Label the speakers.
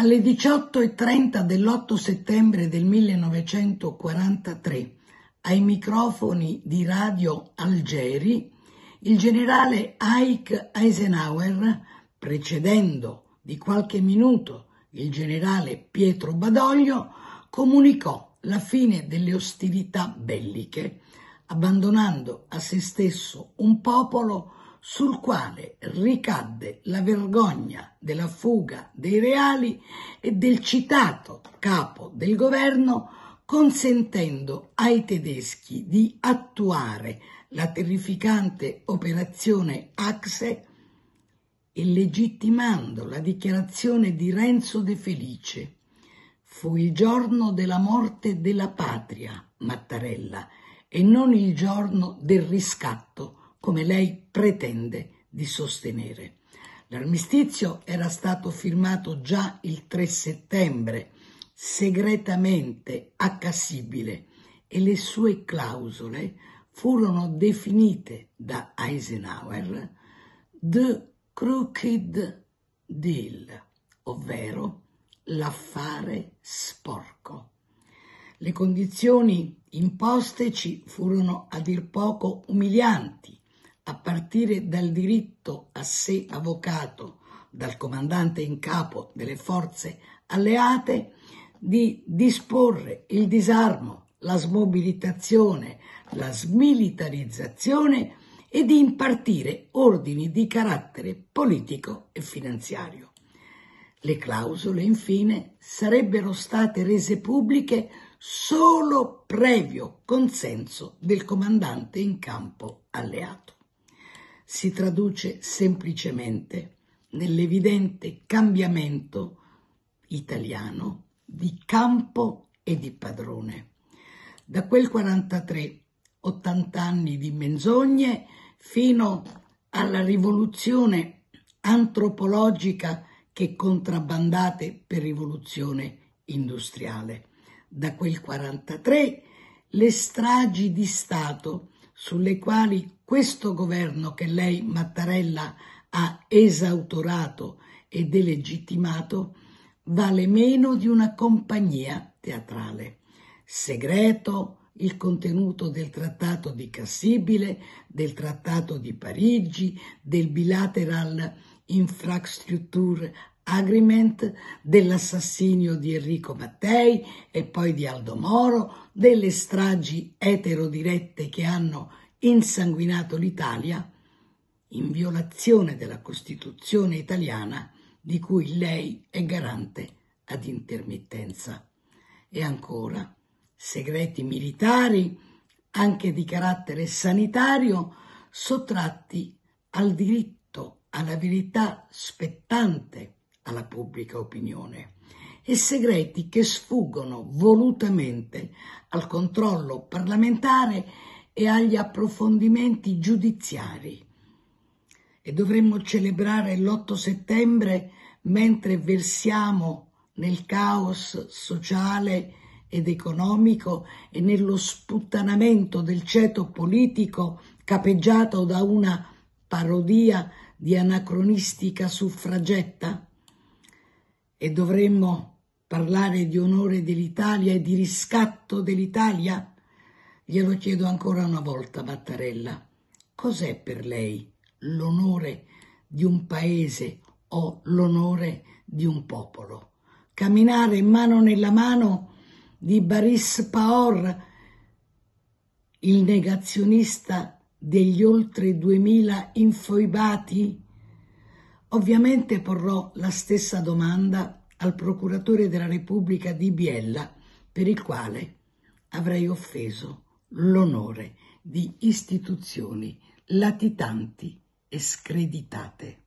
Speaker 1: alle 18.30 dell'8 settembre del 1943, ai microfoni di Radio Algeri, il generale Ike Eisenhower, precedendo di qualche minuto il generale Pietro Badoglio, comunicò la fine delle ostilità belliche, abbandonando a se stesso un popolo sul quale ricadde la vergogna della fuga dei reali e del citato capo del governo, consentendo ai tedeschi di attuare la terrificante operazione Axe e legittimando la dichiarazione di Renzo De Felice. Fu il giorno della morte della patria, Mattarella, e non il giorno del riscatto come lei pretende di sostenere. L'armistizio era stato firmato già il 3 settembre, segretamente a Cassibile, e le sue clausole furono definite da Eisenhower The Crooked Deal, ovvero l'affare sporco. Le condizioni imposte ci furono a dir poco umilianti a partire dal diritto a sé avvocato dal comandante in capo delle forze alleate di disporre il disarmo, la smobilitazione, la smilitarizzazione e di impartire ordini di carattere politico e finanziario. Le clausole, infine, sarebbero state rese pubbliche solo previo consenso del comandante in campo alleato si traduce semplicemente nell'evidente cambiamento italiano di campo e di padrone. Da quel 43, 80 anni di menzogne, fino alla rivoluzione antropologica che contrabbandate per rivoluzione industriale. Da quel 43 le stragi di Stato sulle quali questo governo che lei, Mattarella, ha esautorato e delegittimato, vale meno di una compagnia teatrale. Segreto il contenuto del trattato di Cassibile, del trattato di Parigi, del bilateral infrastructure agreement, dell'assassinio di Enrico Mattei e poi di Aldo Moro, delle stragi eterodirette che hanno insanguinato l'Italia, in violazione della Costituzione italiana di cui lei è garante ad intermittenza. E ancora, segreti militari, anche di carattere sanitario, sottratti al diritto alla verità spettante alla pubblica opinione e segreti che sfuggono volutamente al controllo parlamentare e agli approfondimenti giudiziari. E dovremmo celebrare l'8 settembre mentre versiamo nel caos sociale ed economico e nello sputtanamento del ceto politico capeggiato da una parodia di anacronistica suffragetta? e dovremmo parlare di onore dell'Italia e di riscatto dell'Italia? Glielo chiedo ancora una volta, Mattarella. Cos'è per lei l'onore di un paese o l'onore di un popolo? Camminare mano nella mano di Baris Paor, il negazionista degli oltre duemila infoibati? Ovviamente porrò la stessa domanda al procuratore della Repubblica di Biella, per il quale avrei offeso l'onore di istituzioni latitanti e screditate.